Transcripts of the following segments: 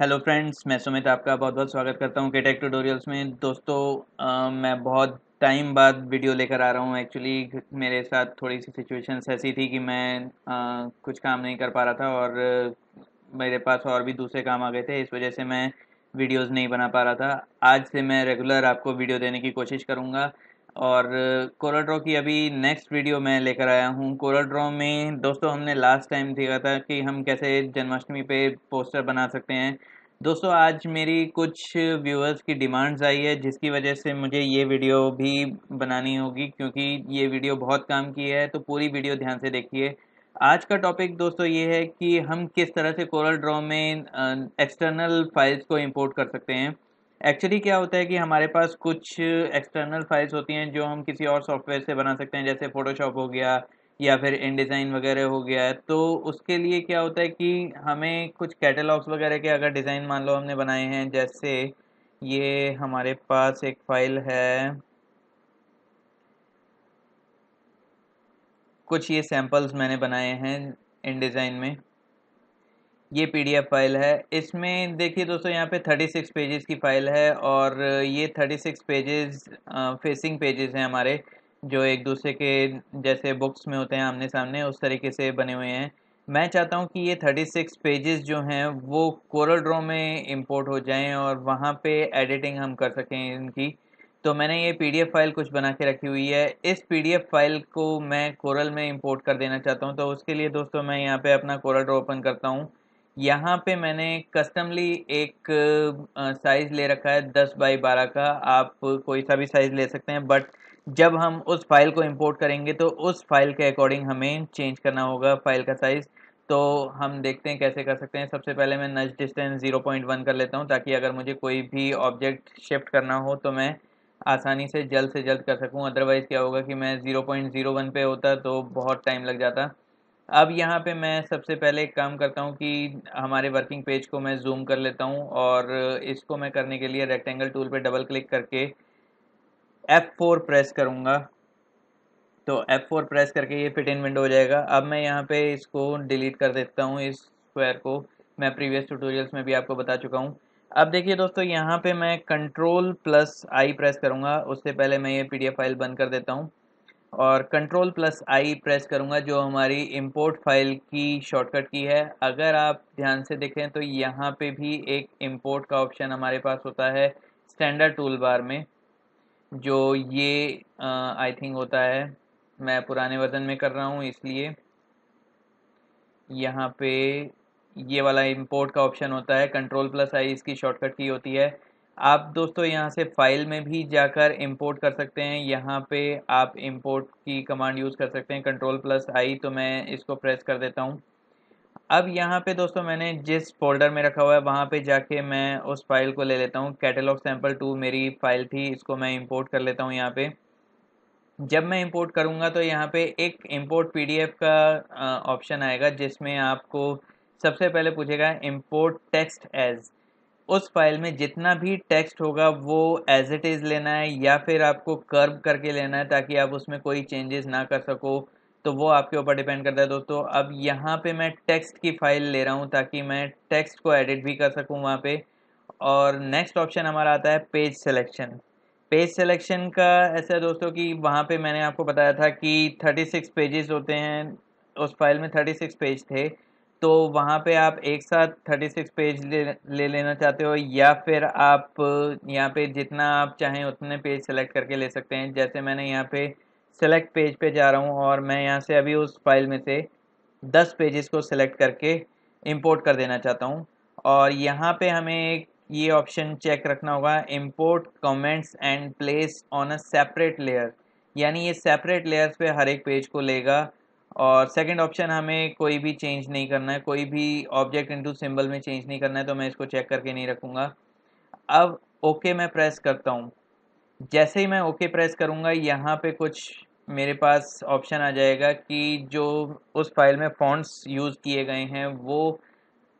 hello friends मैं सुमित आपका बहुत बहुत स्वागत करता हूँ केटेक ट्यूटोरियल्स में दोस्तों आ, मैं बहुत टाइम बाद वीडियो लेकर आ रहा हूँ एक्चुअली मेरे साथ थोड़ी सी सिचुएशंस ऐसी थी कि मैं आ, कुछ काम नहीं कर पा रहा था और मेरे पास और भी दूसरे काम आ गए थे इस वजह से मैं वीडियोस नहीं बना पा रहा था आज से मैं रेगुलर आपको वीडियो देने की कोशिश करूँगा और कोरल ड्रॉ की अभी नेक्स्ट वीडियो मैं लेकर आया हूँ कोरल ड्रॉ में दोस्तों हमने लास्ट टाइम देखा था कि हम कैसे जन्माष्टमी पे पोस्टर बना सकते हैं दोस्तों आज मेरी कुछ व्यूअर्स की डिमांड्स आई है जिसकी वजह से मुझे ये वीडियो भी बनानी होगी क्योंकि ये वीडियो बहुत काम की है तो पूरी वीडियो ध्यान से देखिए आज का टॉपिक दोस्तों ये है कि हम किस तरह से कोरल ड्रॉ में एक्सटर्नल फाइल्स को इम्पोर्ट कर सकते हैं एक्चुअली क्या होता है कि हमारे पास कुछ एक्सटर्नल फाइल्स होती हैं जो हम किसी और सॉफ्टवेयर से बना सकते हैं जैसे फोटोशॉप हो गया या फिर इन डिज़ाइन वगैरह हो गया है तो उसके लिए क्या होता है कि हमें कुछ कैटलॉग्स वगैरह के अगर डिज़ाइन मान लो हमने बनाए हैं जैसे ये हमारे पास एक फ़ाइल है कुछ ये सैम्पल्स मैंने बनाए हैं इन डिज़ाइन में ये पीडीएफ फाइल है इसमें देखिए दोस्तों यहाँ पे 36 पेजेस की फाइल है और ये 36 पेजेस फेसिंग पेजेस हैं हमारे जो एक दूसरे के जैसे बुक्स में होते हैं आमने सामने उस तरीके से बने हुए हैं मैं चाहता हूँ कि ये 36 पेजेस जो हैं वो कोरल ड्रॉ में इंपोर्ट हो जाएं और वहाँ पे एडिटिंग हम कर सकें इनकी तो मैंने ये पी फाइल कुछ बना के रखी हुई है इस पी फाइल को मैं कोरल में इम्पोर्ट कर देना चाहता हूँ तो उसके लिए दोस्तों मैं यहाँ पर अपना कोरल ड्रॉ ओपन करता हूँ यहाँ पे मैंने कस्टमली एक साइज़ ले रखा है दस बाई बारह का आप कोई सा भी साइज़ ले सकते हैं बट जब हम उस फाइल को इंपोर्ट करेंगे तो उस फाइल के अकॉर्डिंग हमें चेंज करना होगा फाइल का साइज़ तो हम देखते हैं कैसे कर सकते हैं सबसे पहले मैं नज डिस्टेंस ज़ीरो पॉइंट वन कर लेता हूँ ताकि अगर मुझे कोई भी ऑब्जेक्ट शिफ्ट करना हो तो मैं आसानी से जल्द से जल्द कर सकूँ अदरवाइज़ क्या होगा कि मैं ज़ीरो पॉइंट ज़ीरो वन पे होता तो बहुत टाइम लग जाता अब यहाँ पे मैं सबसे पहले एक काम करता हूँ कि हमारे वर्किंग पेज को मैं जूम कर लेता हूँ और इसको मैं करने के लिए रेक्टेंगल टूल पे डबल क्लिक करके F4 प्रेस करूँगा तो F4 प्रेस करके ये फिट इन विंडो हो जाएगा अब मैं यहाँ पे इसको डिलीट कर देता हूँ इस स्क्वायर को मैं प्रीवियस ट्यूटोरियल्स में भी आपको बता चुका हूँ अब देखिए दोस्तों यहाँ पर मैं कंट्रोल प्लस आई प्रेस करूँगा उससे पहले मैं ये पी फाइल बंद कर देता हूँ और कंट्रोल प्लस आई प्रेस करूँगा जो हमारी इंपोर्ट फाइल की शॉर्टकट की है अगर आप ध्यान से देखें तो यहाँ पे भी एक इंपोर्ट का ऑप्शन हमारे पास होता है स्टैंडर्ड टूल बार में जो ये आई थिंक होता है मैं पुराने वर्जन में कर रहा हूँ इसलिए यहाँ पे ये वाला इंपोर्ट का ऑप्शन होता है कंट्रोल प्लस आई इसकी शॉर्टकट की होती है आप दोस्तों यहाँ से फाइल में भी जाकर इंपोर्ट कर सकते हैं यहाँ पे आप इंपोर्ट की कमांड यूज़ कर सकते हैं कंट्रोल प्लस आई तो मैं इसको प्रेस कर देता हूँ अब यहाँ पे दोस्तों मैंने जिस फोल्डर में रखा हुआ है वहाँ पे जाके मैं उस फाइल को ले लेता हूँ कैटलॉग सैम्पल टू मेरी फाइल थी इसको मैं इम्पोर्ट कर लेता हूँ यहाँ पर जब मैं इम्पोर्ट करूँगा तो यहाँ पर एक इम्पोर्ट पी का ऑप्शन आएगा जिसमें आपको सबसे पहले पूछेगा इम्पोर्ट टेक्स्ट एज़ उस फाइल में जितना भी टेक्स्ट होगा वो एज इट इज़ लेना है या फिर आपको कर्व करके लेना है ताकि आप उसमें कोई चेंजेस ना कर सको तो वो आपके ऊपर डिपेंड करता है दोस्तों अब यहाँ पे मैं टेक्स्ट की फाइल ले रहा हूँ ताकि मैं टेक्स्ट को एडिट भी कर सकूँ वहाँ पे और नेक्स्ट ऑप्शन हमारा आता है पेज सेलेक्शन पेज सेलेक्शन का ऐसा है दोस्तों कि वहाँ पे मैंने आपको बताया था कि 36 पेजेस होते हैं उस फाइल में 36 पेज थे तो वहाँ पे आप एक साथ 36 पेज ले ले लेना चाहते हो या फिर आप यहाँ पे जितना आप चाहें उतने पेज सेलेक्ट करके ले सकते हैं जैसे मैंने यहाँ पे सेलेक्ट पेज पे जा रहा हूँ और मैं यहाँ से अभी उस फाइल में से 10 पेजेस को सेलेक्ट करके इंपोर्ट कर देना चाहता हूँ और यहाँ पे हमें ये ऑप्शन चेक रखना होगा import comments and place on a separate layer यानी ये सेपरेट लेयर्स पे हर एक पेज को लेगा और सेकंड ऑप्शन हमें कोई भी चेंज नहीं करना है कोई भी ऑब्जेक्ट इनटू सिंबल में चेंज नहीं करना है तो मैं इसको चेक करके नहीं रखूँगा अब ओके okay मैं प्रेस करता हूँ जैसे ही मैं ओके okay प्रेस करूँगा यहाँ पे कुछ मेरे पास ऑप्शन आ जाएगा कि जो उस फाइल में फॉन्ट्स यूज़ किए गए हैं वो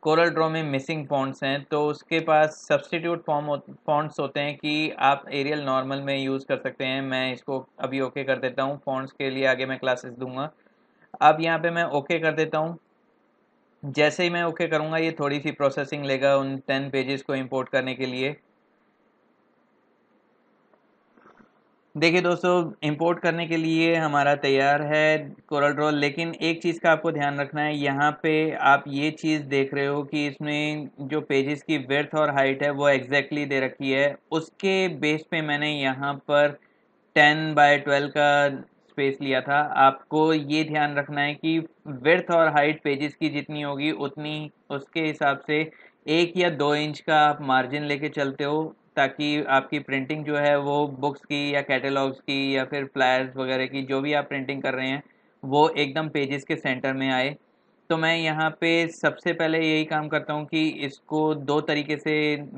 कोरल ड्रॉ में मिसिंग फॉन्ट्स हैं तो उसके पास सब्सटीट्यूट फॉर्म फॉन्ट्स होते हैं कि आप एरियल नॉर्मल में यूज़ कर सकते हैं मैं इसको अभी ओके okay कर देता हूँ फॉन्ट्स के लिए आगे मैं क्लासेस दूंगा अब यहाँ पे मैं ओके कर देता हूँ जैसे ही मैं ओके करूँगा ये थोड़ी सी प्रोसेसिंग लेगा उन टेन पेजेस को इंपोर्ट करने के लिए देखिए दोस्तों इंपोर्ट करने के लिए हमारा तैयार है कोरल ड्रॉ लेकिन एक चीज़ का आपको ध्यान रखना है यहाँ पे आप ये चीज़ देख रहे हो कि इसमें जो पेजेस की वर्थ और हाइट है वो एग्जैक्टली दे रखी है उसके बेस पे मैंने यहाँ पर टेन बाय ट्वेल्व का स्पेस लिया था आपको ये ध्यान रखना है कि विर्थ और हाइट पेजेस की जितनी होगी उतनी उसके हिसाब से एक या दो इंच का आप मार्जिन लेके चलते हो ताकि आपकी प्रिंटिंग जो है वो बुक्स की या कैटलॉग्स की या फिर फ्लायर्स वगैरह की जो भी आप प्रिंटिंग कर रहे हैं वो एकदम पेजेस के सेंटर में आए तो मैं यहाँ पे सबसे पहले यही काम करता हूँ कि इसको दो तरीके से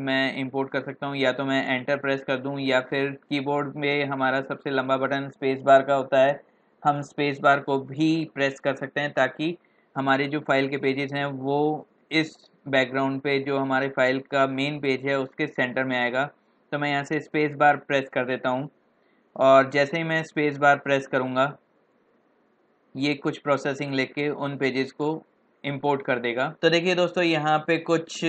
मैं इंपोर्ट कर सकता हूँ या तो मैं एंटर प्रेस कर दूँ या फिर कीबोर्ड में हमारा सबसे लंबा बटन स्पेस बार का होता है हम स्पेस बार को भी प्रेस कर सकते हैं ताकि हमारे जो फाइल के पेजेस हैं वो इस बैकग्राउंड पे जो हमारे फाइल का मेन पेज है उसके सेंटर में आएगा तो मैं यहाँ से स्पेस बार प्रेस कर देता हूँ और जैसे ही मैं स्पेस बार प्रेस करूँगा ये कुछ प्रोसेसिंग लेके उन पेजेस को इंपोर्ट कर देगा तो देखिए दोस्तों यहाँ पे कुछ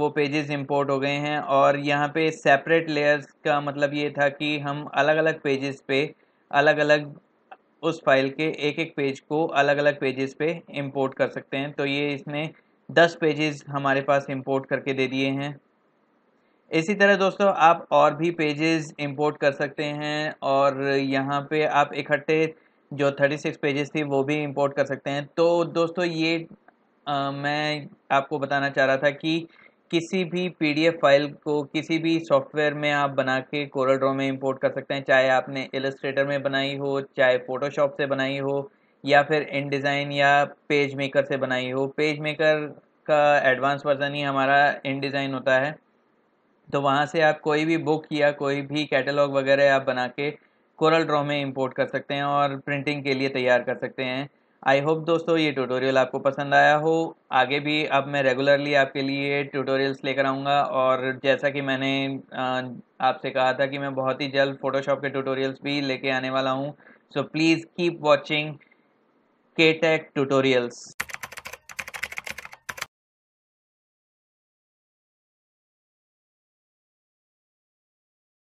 वो पेजेस इंपोर्ट हो गए हैं और यहाँ पे सेपरेट लेयर्स का मतलब ये था कि हम अलग अलग पेजेस पे अलग अलग उस फाइल के एक एक पेज को अलग अलग पेजेस पे इंपोर्ट कर सकते हैं तो ये इसने 10 पेजेस हमारे पास इंपोर्ट करके दे दिए हैं इसी तरह दोस्तों आप और भी पेजेस इंपोर्ट कर सकते हैं और यहाँ पे आप इकट्ठे जो 36 पेजेस थी वो भी इंपोर्ट कर सकते हैं तो दोस्तों ये आ, मैं आपको बताना चाह रहा था कि किसी भी पीडीएफ फाइल को किसी भी सॉफ्टवेयर में आप बना के कोरल ड्रॉ में इंपोर्ट कर सकते हैं चाहे आपने एलस्ट्रेटर में बनाई हो चाहे फोटोशॉप से बनाई हो या फिर इन डिज़ाइन या पेज मेकर से बनाई हो पेज मेकर का एडवांस वर्जन ही हमारा इन डिज़ाइन होता है तो वहाँ से आप कोई भी बुक या कोई भी कैटलॉग वगैरह आप बना के कोरल ड्रॉ में इंपोर्ट कर सकते हैं और प्रिंटिंग के लिए तैयार कर सकते हैं आई होप दोस्तों ये ट्यूटोरियल आपको पसंद आया हो आगे भी अब मैं रेगुलरली आपके लिए ट्यूटोरियल्स लेकर आऊँगा और जैसा कि मैंने आपसे कहा था कि मैं बहुत ही जल्द फोटोशॉप के ट्यूटोरियल्स भी लेके आने वाला हूँ so please keep watching K tech tutorials